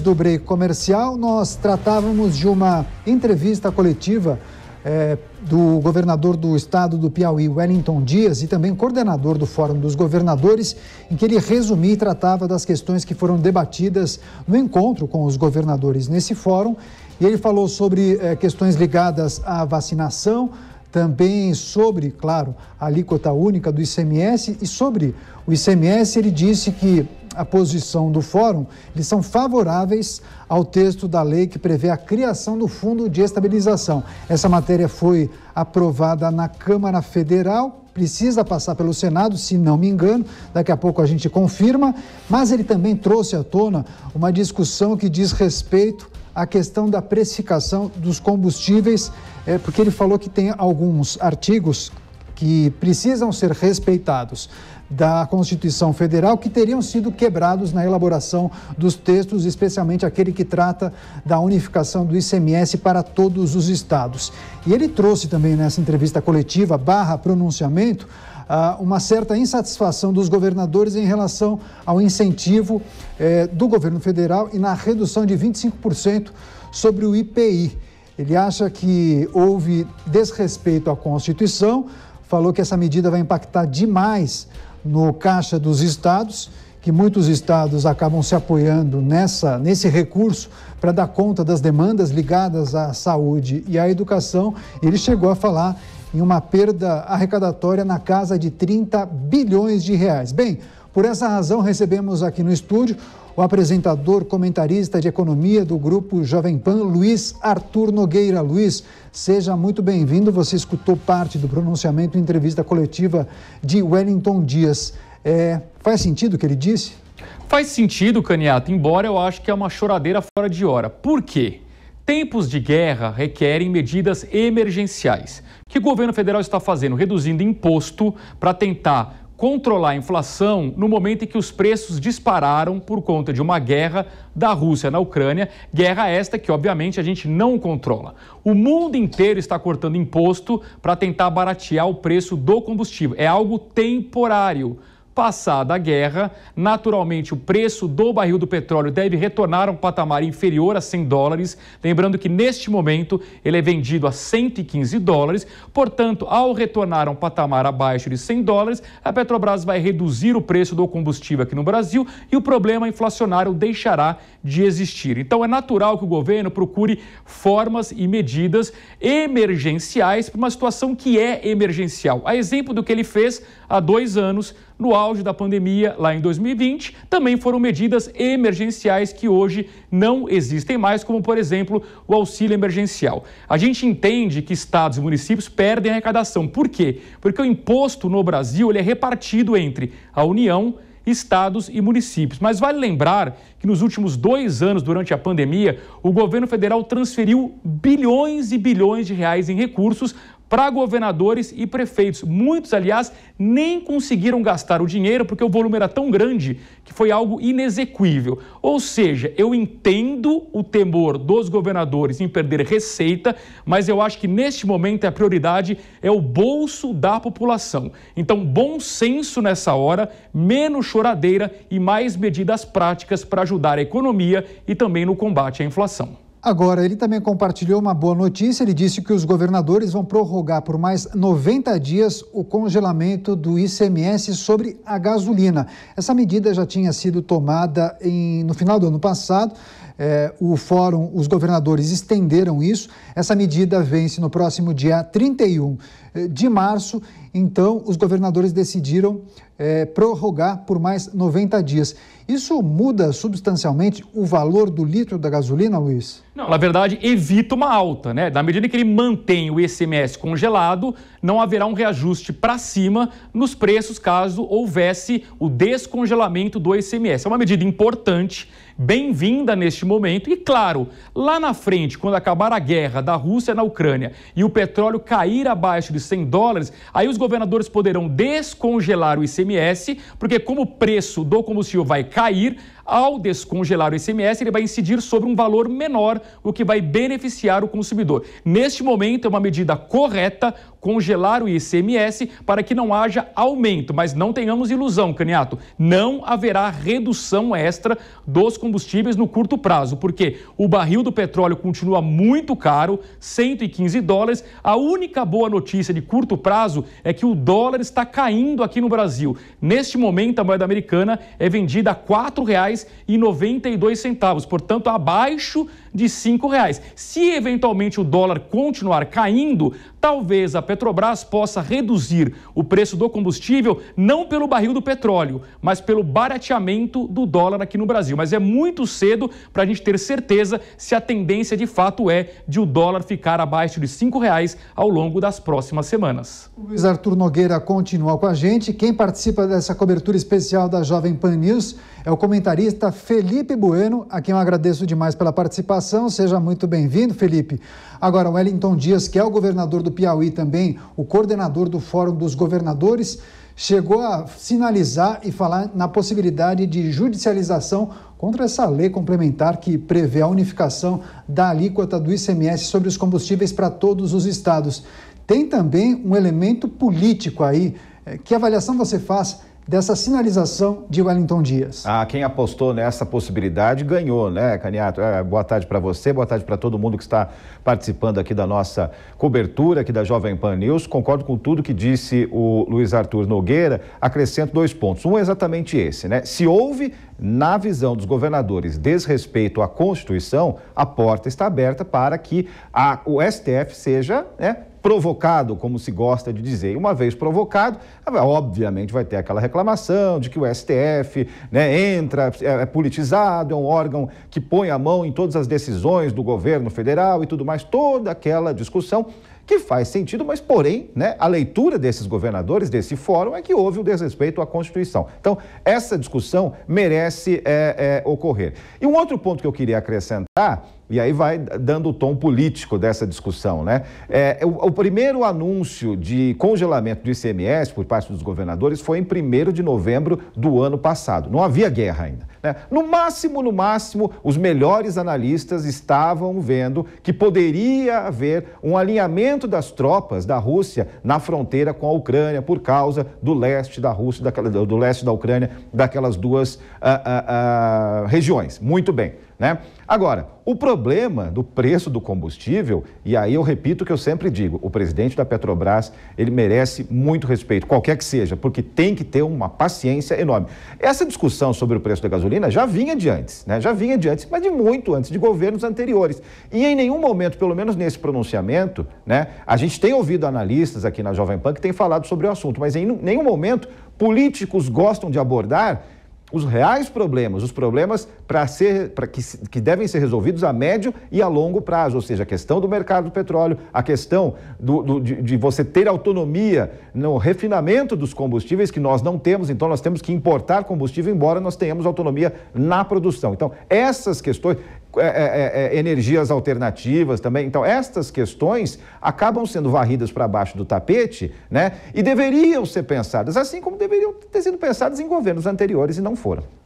do break comercial, nós tratávamos de uma entrevista coletiva é, do governador do estado do Piauí, Wellington Dias, e também coordenador do Fórum dos Governadores, em que ele resumia e tratava das questões que foram debatidas no encontro com os governadores nesse fórum. E ele falou sobre é, questões ligadas à vacinação, também sobre, claro, a alíquota única do ICMS e sobre o ICMS ele disse que a posição do fórum, eles são favoráveis ao texto da lei que prevê a criação do Fundo de Estabilização. Essa matéria foi aprovada na Câmara Federal precisa passar pelo Senado, se não me engano, daqui a pouco a gente confirma, mas ele também trouxe à tona uma discussão que diz respeito à questão da precificação dos combustíveis, é, porque ele falou que tem alguns artigos que precisam ser respeitados da Constituição Federal que teriam sido quebrados na elaboração dos textos, especialmente aquele que trata da unificação do ICMS para todos os estados. E ele trouxe também nessa entrevista coletiva barra pronunciamento ah, uma certa insatisfação dos governadores em relação ao incentivo eh, do governo federal e na redução de 25% sobre o IPI. Ele acha que houve desrespeito à Constituição, falou que essa medida vai impactar demais no caixa dos estados, que muitos estados acabam se apoiando nessa, nesse recurso para dar conta das demandas ligadas à saúde e à educação. Ele chegou a falar em uma perda arrecadatória na casa de 30 bilhões de reais. Bem, por essa razão recebemos aqui no estúdio o apresentador, comentarista de economia do grupo Jovem Pan, Luiz Arthur Nogueira. Luiz, seja muito bem-vindo. Você escutou parte do pronunciamento em entrevista coletiva de Wellington Dias. É, faz sentido o que ele disse? Faz sentido, Caniato, embora eu acho que é uma choradeira fora de hora. Por quê? Tempos de guerra requerem medidas emergenciais. O que o governo federal está fazendo? Reduzindo imposto para tentar controlar a inflação no momento em que os preços dispararam por conta de uma guerra da Rússia na Ucrânia, guerra esta que obviamente a gente não controla. O mundo inteiro está cortando imposto para tentar baratear o preço do combustível. É algo temporário. Passada a guerra, naturalmente o preço do barril do petróleo deve retornar a um patamar inferior a 100 dólares. Lembrando que neste momento ele é vendido a 115 dólares. Portanto, ao retornar a um patamar abaixo de 100 dólares, a Petrobras vai reduzir o preço do combustível aqui no Brasil e o problema inflacionário deixará de existir. Então, é natural que o governo procure formas e medidas emergenciais para uma situação que é emergencial. A exemplo do que ele fez há dois anos no auge da pandemia, lá em 2020, também foram medidas emergenciais que hoje não existem mais, como, por exemplo, o auxílio emergencial. A gente entende que estados e municípios perdem a arrecadação. Por quê? Porque o imposto no Brasil ele é repartido entre a União estados e municípios. Mas vale lembrar que nos últimos dois anos, durante a pandemia, o governo federal transferiu bilhões e bilhões de reais em recursos para governadores e prefeitos. Muitos, aliás, nem conseguiram gastar o dinheiro porque o volume era tão grande que foi algo inexequível. Ou seja, eu entendo o temor dos governadores em perder receita, mas eu acho que neste momento a prioridade é o bolso da população. Então, bom senso nessa hora, menos choradeira e mais medidas práticas para ajudar a economia e também no combate à inflação. Agora, ele também compartilhou uma boa notícia. Ele disse que os governadores vão prorrogar por mais 90 dias o congelamento do ICMS sobre a gasolina. Essa medida já tinha sido tomada em, no final do ano passado. É, o fórum, os governadores estenderam isso. Essa medida vence no próximo dia 31 eh, de março então, os governadores decidiram é, prorrogar por mais 90 dias. Isso muda substancialmente o valor do litro da gasolina, Luiz? Não, na verdade, evita uma alta, né? Na medida que ele mantém o ICMS congelado, não haverá um reajuste para cima nos preços caso houvesse o descongelamento do ICMS. É uma medida importante bem-vinda neste momento. E claro, lá na frente, quando acabar a guerra da Rússia na Ucrânia e o petróleo cair abaixo de 100 dólares, aí os governadores poderão descongelar o ICMS, porque como o preço do combustível vai cair, ao descongelar o ICMS, ele vai incidir sobre um valor menor, o que vai beneficiar o consumidor. Neste momento, é uma medida correta congelar o ICMS para que não haja aumento, mas não tenhamos ilusão, Caniato, não haverá redução extra dos combustíveis no curto prazo, porque o barril do petróleo continua muito caro, 115 dólares. A única boa notícia de curto prazo é que o dólar está caindo aqui no Brasil. Neste momento, a moeda americana é vendida a R$ 4,00 e centavos, portanto, abaixo de R$ reais. Se eventualmente o dólar continuar caindo, Talvez a Petrobras possa reduzir o preço do combustível não pelo barril do petróleo, mas pelo barateamento do dólar aqui no Brasil. Mas é muito cedo para a gente ter certeza se a tendência de fato é de o dólar ficar abaixo de R$ reais ao longo das próximas semanas. Luiz Arthur Nogueira continua com a gente. Quem participa dessa cobertura especial da Jovem Pan News é o comentarista Felipe Bueno, a quem eu agradeço demais pela participação. Seja muito bem-vindo, Felipe. Agora, Wellington Dias, que é o governador do Piauí também, o coordenador do Fórum dos Governadores, chegou a sinalizar e falar na possibilidade de judicialização contra essa lei complementar que prevê a unificação da alíquota do ICMS sobre os combustíveis para todos os estados. Tem também um elemento político aí. É, que avaliação você faz dessa sinalização de Wellington Dias. Ah, quem apostou nessa possibilidade ganhou, né, Caniato? É, boa tarde para você, boa tarde para todo mundo que está participando aqui da nossa cobertura aqui da Jovem Pan News. Concordo com tudo que disse o Luiz Arthur Nogueira. Acrescento dois pontos. Um é exatamente esse, né? Se houve, na visão dos governadores, desrespeito à Constituição, a porta está aberta para que a, o STF seja né, provocado, como se gosta de dizer. E uma vez provocado, obviamente vai ter aquela reclamação de que o STF né, entra, é, é, politizado, é um órgão que põe a mão em todas as decisões do governo federal e tudo mais, toda aquela discussão que faz sentido, mas porém, né, a leitura desses governadores desse fórum é que houve o desrespeito à Constituição. Então, essa discussão merece é, é, ocorrer. E um outro ponto que eu queria acrescentar e aí vai dando o tom político dessa discussão, né? É, o, o, primeiro anúncio de congelamento do ICMS por parte dos governadores foi em 1 de novembro do ano passado. Não havia guerra ainda. Né? No máximo, no máximo, os melhores analistas estavam vendo que poderia haver um alinhamento das tropas da Rússia na fronteira com a Ucrânia por causa do leste da Rússia, daquela, do leste da Ucrânia, daquelas duas ah, ah, ah, regiões. Muito bem. Né? Agora, o problema do preço do combustível, e aí eu repito o que eu sempre digo, o presidente da Petrobras, ele merece muito respeito, qualquer que seja, porque tem que ter uma paciência enorme. Essa discussão sobre o preço da gasolina já vinha de antes, né? já vinha de antes, mas de muito antes, de governos anteriores. E em nenhum momento, pelo menos nesse pronunciamento, né, a gente tem ouvido analistas aqui na Jovem Pan que têm falado sobre o assunto, mas em nenhum momento políticos gostam de abordar os reais problemas, os problemas para ser, que, que devem ser resolvidos a médio e a longo prazo, ou seja, a questão do mercado do petróleo, a questão do, do, de, de, você ter autonomia no refinamento dos combustíveis que nós não temos, então nós temos que importar combustível, embora nós tenhamos autonomia na produção. Então, essas questões, é é, é, é, energias alternativas também. Então, estas questões acabam sendo varridas para baixo do tapete né, e deveriam ser pensadas, assim como deveriam ter sido pensadas em governos anteriores e não foram.